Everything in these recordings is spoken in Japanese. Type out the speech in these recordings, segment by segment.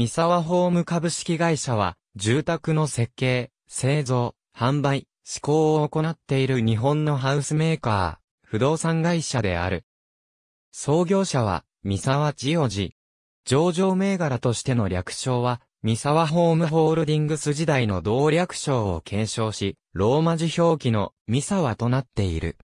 三沢ホーム株式会社は、住宅の設計、製造、販売、施工を行っている日本のハウスメーカー、不動産会社である。創業者は、三沢千代寺。上場銘柄としての略称は、三沢ホームホールディングス時代の同略称を継承し、ローマ字表記の三沢となっている。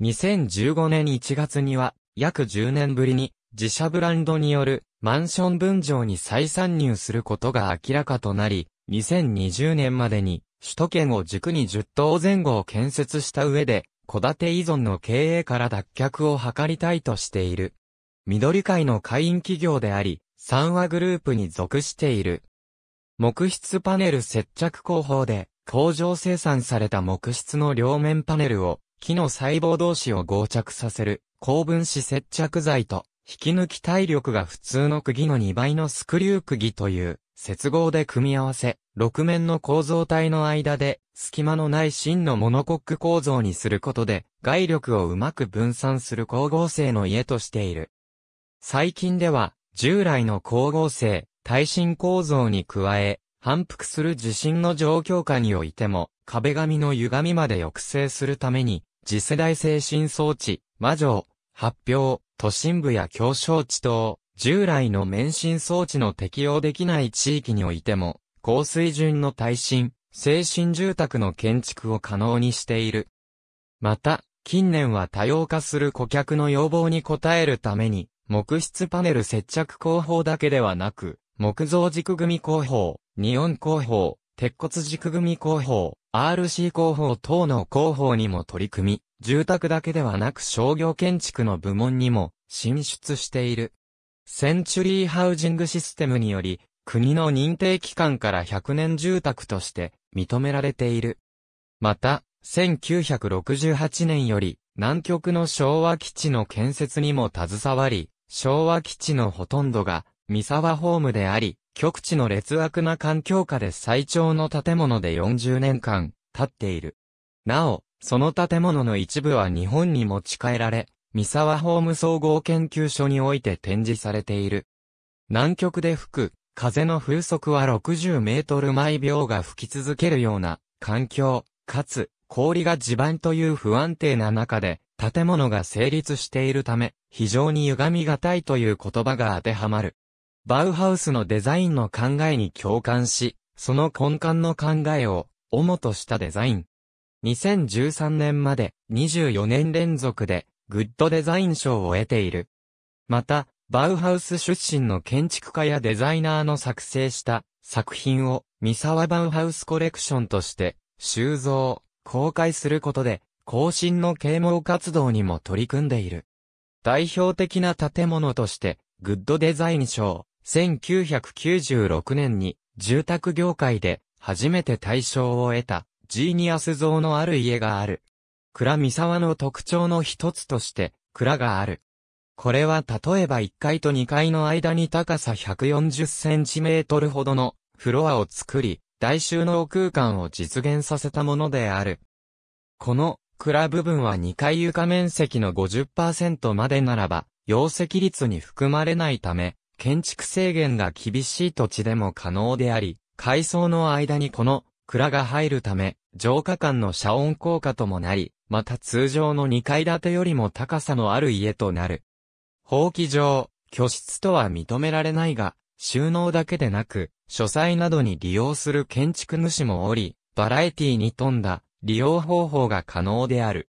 2015年1月には、約10年ぶりに、自社ブランドによるマンション分譲に再参入することが明らかとなり、2020年までに、首都圏を軸に10棟前後を建設した上で、戸建て依存の経営から脱却を図りたいとしている。緑会の会員企業であり、三和グループに属している。木質パネル接着工法で、工場生産された木質の両面パネルを、木の細胞同士を合着させる、高分子接着剤と、引き抜き体力が普通の釘の2倍のスクリュー釘という接合で組み合わせ、6面の構造体の間で隙間のない真のモノコック構造にすることで外力をうまく分散する光合成の家としている。最近では従来の光合成、耐震構造に加え、反復する地震の状況下においても壁紙の歪みまで抑制するために次世代精神装置、魔女発表、都心部や狭小地等、従来の免震装置の適用できない地域においても、高水準の耐震、精神住宅の建築を可能にしている。また、近年は多様化する顧客の要望に応えるために、木質パネル接着工法だけではなく、木造軸組工法、ニオン工法、鉄骨軸組工法、RC 工法等の工法にも取り組み、住宅だけではなく商業建築の部門にも進出している。センチュリーハウジングシステムにより、国の認定機関から100年住宅として認められている。また、1968年より、南極の昭和基地の建設にも携わり、昭和基地のほとんどが、三沢ホームであり、極地の劣悪な環境下で最長の建物で40年間、経っている。なお、その建物の一部は日本に持ち帰られ、三沢法務総合研究所において展示されている。南極で吹く、風の風速は60メートル毎秒が吹き続けるような、環境、かつ、氷が地盤という不安定な中で、建物が成立しているため、非常に歪みがたいという言葉が当てはまる。バウハウスのデザインの考えに共感し、その根幹の考えを、主としたデザイン、2013年まで24年連続でグッドデザイン賞を得ている。また、バウハウス出身の建築家やデザイナーの作成した作品を三沢バウハウスコレクションとして収蔵、公開することで更新の啓蒙活動にも取り組んでいる。代表的な建物として、グッドデザイン賞、1996年に住宅業界で初めて大賞を得たジーニアス像のある家がある。蔵三沢の特徴の一つとして、蔵がある。これは例えば1階と2階の間に高さ140センチメートルほどのフロアを作り、大収納空間を実現させたものである。この蔵部分は2階床面積の50%までならば、容積率に含まれないため、建築制限が厳しい土地でも可能であり、階層の間にこの蔵が入るため、浄化間の遮音効果ともなり、また通常の2階建てよりも高さのある家となる。法規上、居室とは認められないが、収納だけでなく、書斎などに利用する建築主もおり、バラエティに富んだ利用方法が可能である。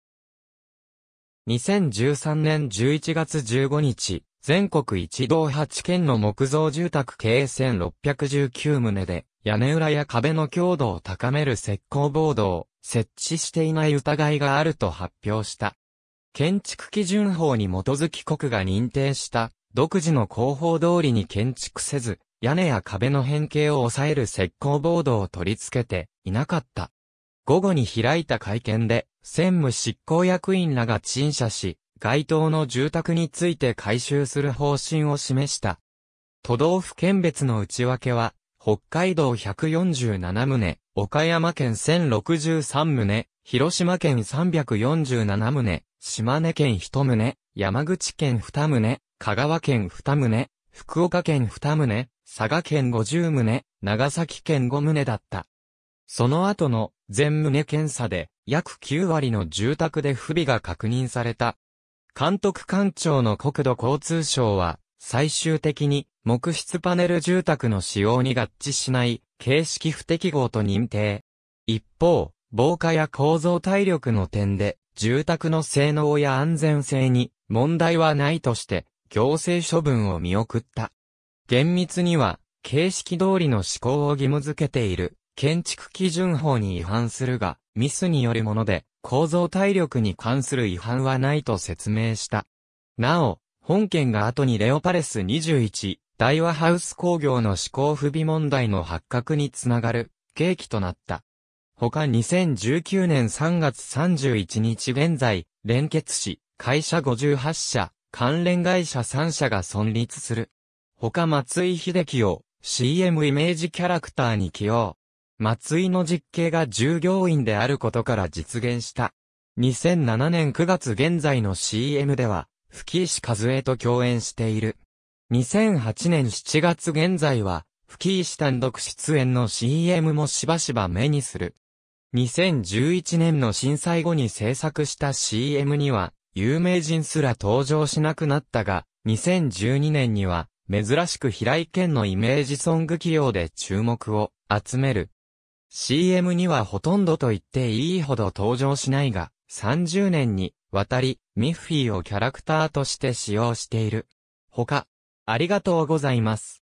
2013年11月15日、全国一同8県の木造住宅計1619棟で、屋根裏や壁の強度を高める石膏ボードを設置していない疑いがあると発表した。建築基準法に基づき国が認定した独自の広報通りに建築せず、屋根や壁の変形を抑える石膏ボードを取り付けていなかった。午後に開いた会見で、専務執行役員らが陳謝し、該当の住宅について改修する方針を示した。都道府県別の内訳は、北海道147棟、岡山県1063棟、広島県347棟、島根県1棟、山口県2棟、香川県2棟、福岡県2棟、佐賀県50棟、長崎県5棟だった。その後の全棟検査で、約9割の住宅で不備が確認された。監督官庁の国土交通省は、最終的に、木質パネル住宅の使用に合致しない、形式不適合と認定。一方、防火や構造体力の点で、住宅の性能や安全性に問題はないとして、行政処分を見送った。厳密には、形式通りの施行を義務付けている、建築基準法に違反するが、ミスによるもので、構造体力に関する違反はないと説明した。なお、本件が後にレオパレス21、大和ハウス工業の思考不備問題の発覚につながる、契機となった。他2019年3月31日現在、連結し、会社58社、関連会社3社が存立する。他松井秀樹を CM イメージキャラクターに起用。松井の実刑が従業員であることから実現した。2007年9月現在の CM では、吹石和恵と共演している。2008年7月現在は、吹石単独出演の CM もしばしば目にする。2011年の震災後に制作した CM には、有名人すら登場しなくなったが、2012年には、珍しく平井健のイメージソング起用で注目を集める。CM にはほとんどと言っていいほど登場しないが、30年にわたり、ミッフィーをキャラクターとして使用している。他、ありがとうございます。